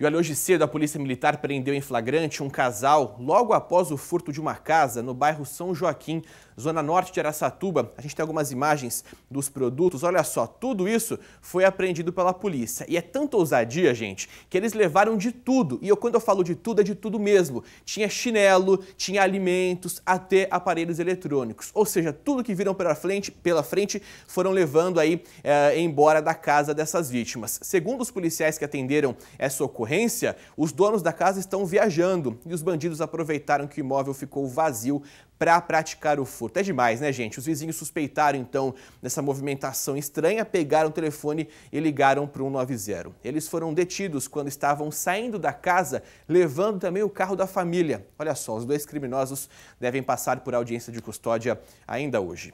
E olha, hoje cedo a Polícia Militar prendeu em flagrante um casal logo após o furto de uma casa no bairro São Joaquim, zona norte de Araçatuba. A gente tem algumas imagens dos produtos. Olha só, tudo isso foi apreendido pela polícia. E é tanta ousadia, gente, que eles levaram de tudo. E eu, quando eu falo de tudo, é de tudo mesmo. Tinha chinelo, tinha alimentos, até aparelhos eletrônicos. Ou seja, tudo que viram pela frente, pela frente foram levando aí é, embora da casa dessas vítimas. Segundo os policiais que atenderam essa ocorrência, ocorrência, os donos da casa estão viajando e os bandidos aproveitaram que o imóvel ficou vazio para praticar o furto. É demais, né, gente? Os vizinhos suspeitaram então dessa movimentação estranha, pegaram o telefone e ligaram para o 190. Eles foram detidos quando estavam saindo da casa, levando também o carro da família. Olha só, os dois criminosos devem passar por audiência de custódia ainda hoje.